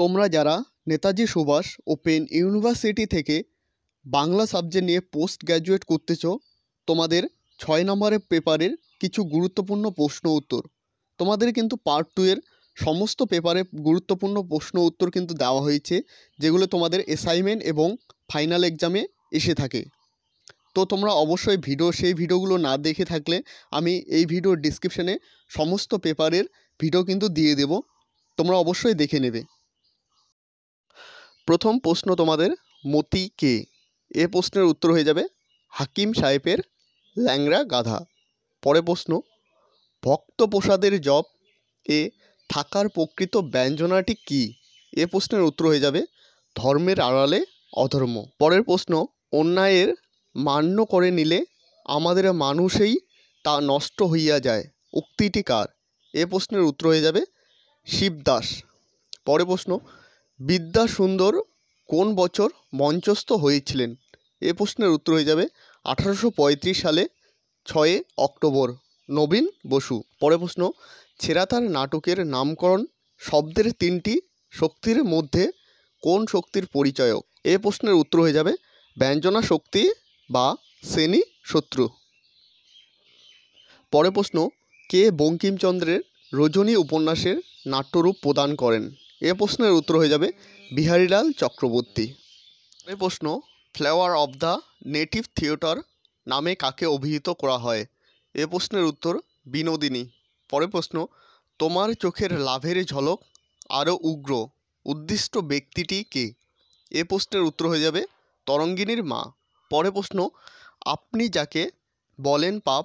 তোমরা যারা Netaji Subhash open university থেকে বাংলা সাবজেক্ট নিয়ে পোস্ট গ্র্যাজুয়েট করতেছ তোমাদের ছয় নম্বরের পেপারের কিছু গুরুত্বপূর্ণ প্রশ্ন উত্তর তোমাদের কিন্তু পার্ট টু এর সমস্ত পেপারে গুরুত্বপূর্ণ প্রশ্ন উত্তর কিন্তু দেওয়া হয়েছে যেগুলো তোমাদের অ্যাসাইনমেন্ট এবং ফাইনাল এক্সামে এসে থাকে তো তোমরা অবশ্যই ভিডিও সেই ভিডিওগুলো না দেখে থাকলে আমি এই ভিডিওর ডিসক্রিপশানে সমস্ত পেপারের ভিডিও কিন্তু দিয়ে দেব তোমরা অবশ্যই দেখে নেবে প্রথম প্রশ্ন তোমাদের মতি কে এ প্রশ্নের উত্তর হয়ে যাবে হাকিম সাহেবের ল্যাংড়া গাধা পরে প্রশ্ন ভক্তপ্রসাদের জপ এ থাকার প্রকৃত ব্যঞ্জনাটি কি এ প্রশ্নের উত্তর হয়ে যাবে ধর্মের আড়ালে অধর্ম পরের প্রশ্ন অন্যায়ের মান্য করে নিলে আমাদের মানুষেই তা নষ্ট হইয়া যায় উক্তিটি কার এ প্রশ্নের উত্তর হয়ে যাবে শিবদাস পরে প্রশ্ন বিদ্যাসুন্দর কোন বছর মঞ্চস্থ হয়েছিলেন এ প্রশ্নের উত্তর হয়ে যাবে আঠারোশো পঁয়ত্রিশ সালে ছয়ে অক্টোবর নবীন বসু পরের প্রশ্ন ছেঁড়াতার নাটকের নামকরণ শব্দের তিনটি শক্তির মধ্যে কোন শক্তির পরিচয়ক এ প্রশ্নের উত্তর হয়ে যাবে ব্যঞ্জনা শক্তি বা শ্রেণী শত্রু পরের প্রশ্ন কে বঙ্কিমচন্দ্রের রজনী উপন্যাসের নাট্যরূপ প্রদান করেন এ প্রশ্নের উত্তর হয়ে যাবে বিহারীলাল চক্রবর্তী এ প্রশ্ন flower of the native theatre নামে কাকে অভিহিত করা হয় এ প্রশ্নের উত্তর বিনোদিনী পরের প্রশ্ন তোমার চোখের লাভের ঝলক আরও উগ্র উদ্দিষ্ট ব্যক্তিটি কে এ প্রশ্নের উত্তর হয়ে যাবে তরঙ্গিনীর মা পরে প্রশ্ন আপনি যাকে বলেন পাপ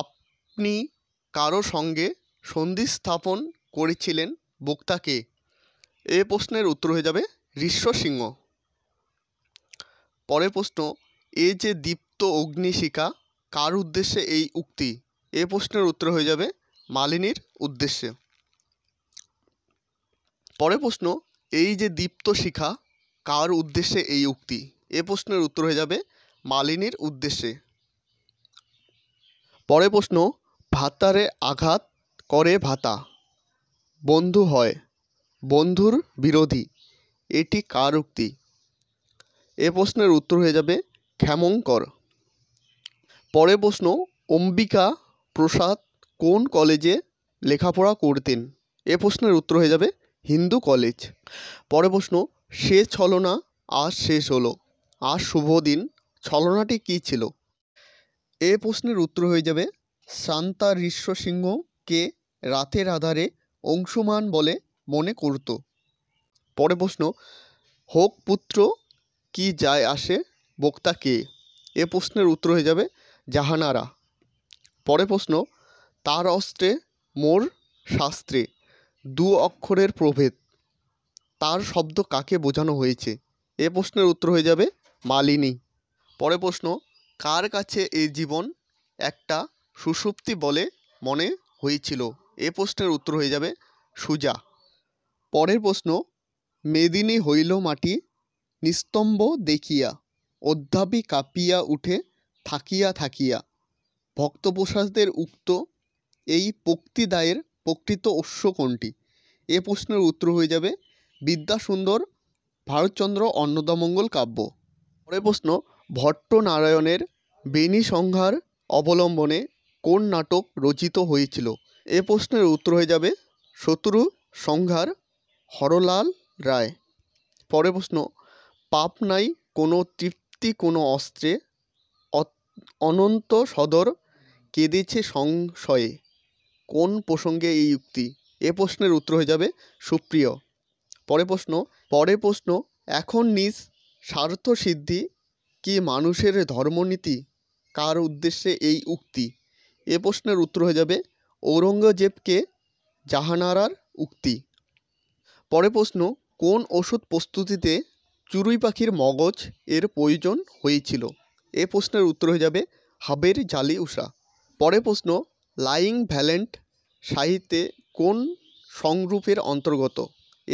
আপনি কারো সঙ্গে সন্ধি স্থাপন করেছিলেন বক্তাকে এ প্রশ্নের উত্তর হয়ে যাবে ঋষ্ব সিংহ পরের প্রশ্ন এ যে দীপ্ত অগ্নিশিখা কার উদ্দেশ্যে এই উক্তি এ প্রশ্নের উত্তর হয়ে যাবে মালিনীর উদ্দেশ্যে পরের প্রশ্ন এই যে দীপ্ত শিখা কার উদ্দেশ্যে এই উক্তি এ প্রশ্নের উত্তর হয়ে যাবে মালিনীর উদ্দেশ্যে পরের প্রশ্ন ভাতারে আঘাত করে ভাতা বন্ধু হয় বন্ধুর বিরোধী এটি কার উক্তি এ প্রশ্নের উত্তর হয়ে যাবে ক্ষেমঙ্কর পরের প্রশ্ন অম্বিকা প্রসাদ কোন কলেজে লেখাপড়া করতেন এ প্রশ্নের উত্তর হয়ে যাবে হিন্দু কলেজ পরের প্রশ্ন সে ছলনা আজ শেষ হলো আজ শুভ দিন ছলনাটি কী ছিল এ প্রশ্নের উত্তর হয়ে যাবে শান্তা ঋষ্য সিংহকে রাতের আধারে অংশুমান বলে মনে করত পরে প্রশ্ন হোক পুত্র কি যায় আসে বক্তা কে এ প্রশ্নের উত্তর হয়ে যাবে জাহানারা পরে প্রশ্ন তার অস্ত্রে মোর শাস্ত্রে দু অক্ষরের প্রভেদ তার শব্দ কাকে বোঝানো হয়েছে এ প্রশ্নের উত্তর হয়ে যাবে মালিনী পরে প্রশ্ন কার কাছে এই জীবন একটা সুষুপ্তি বলে মনে হয়েছিল এ প্রশ্নের উত্তর হয়ে যাবে সুজা পরের প্রশ্ন মেদিনী হইল মাটি নিস্তম্ভ দেখিয়া অধ্যাপি কাঁপিয়া উঠে থাকিয়া থাকিয়া ভক্তপ্রসাদের উক্ত এই পক্তি দায়ের প্রকৃত উৎস কোনটি এ প্রশ্নের উত্তর হয়ে যাবে বিদ্যাসুন্দর ভারতচন্দ্র অন্নদামঙ্গল কাব্য পরের প্রশ্ন ভট্টনারায়ণের বেণী সংহার অবলম্বনে কোন নাটক রচিত হয়েছিল এ প্রশ্নের উত্তর হয়ে যাবে শত্রু সংহার হরলাল রায় পরের প্রশ্ন পাপ নাই কোনো তৃপ্তি কোনো অস্ত্রে অনন্ত সদর কেঁদেছে সংশয়ে কোন প্রসঙ্গে এই উক্তি এ প্রশ্নের উত্তর হয়ে যাবে সুপ্রিয় পরের প্রশ্ন পরের প্রশ্ন এখন নিজ স্বার্থ সিদ্ধি কি মানুষের ধর্মনীতি কার উদ্দেশ্যে এই উক্তি এ প্রশ্নের উত্তর হয়ে যাবে ঔরঙ্গজেবকে জাহানারার উক্তি পরে প্রশ্ন কোন ওষুধ প্রস্তুতিতে চুরুই পাখির মগজ এর প্রয়োজন হয়েছিল এ প্রশ্নের উত্তর হয়ে যাবে হাবের জালি উষা পরে প্রশ্ন লাইং ভ্যালেন্ট সাহিত্যে কোন সংরূপের অন্তর্গত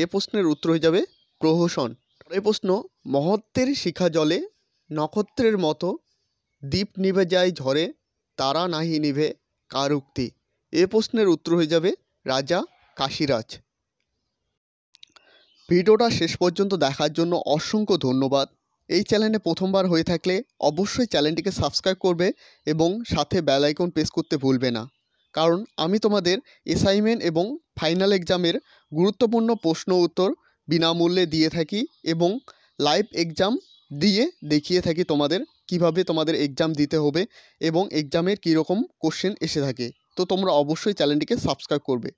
এ প্রশ্নের উত্তর হয়ে যাবে প্রহসন পরে প্রশ্ন মহত্বের শিখা জলে নক্ষত্রের মতো দ্বীপ নিভে যায় ঝরে তারা নাহি নিভে কার উক্তি এ প্রশ্নের উত্তর হয়ে যাবে রাজা কাশিরাজ ভিডিওটা শেষ পর্যন্ত দেখার জন্য অসংখ্য ধন্যবাদ এই চ্যানেলে প্রথমবার হয়ে থাকলে অবশ্যই চ্যানেলটিকে সাবস্ক্রাইব করবে এবং সাথে বেল আইকন প্রেস করতে ভুলবে না কারণ আমি তোমাদের অ্যাসাইনমেন্ট এবং ফাইনাল এক্সামের গুরুত্বপূর্ণ প্রশ্ন উত্তর বিনামূল্যে দিয়ে থাকি এবং লাইভ এক্সাম দিয়ে দেখিয়ে থাকি তোমাদের কিভাবে তোমাদের এক্সাম দিতে হবে এবং এক্সামের কীরকম কোশ্চেন এসে থাকে তো তোমরা অবশ্যই চ্যানেলটিকে সাবস্ক্রাইব করবে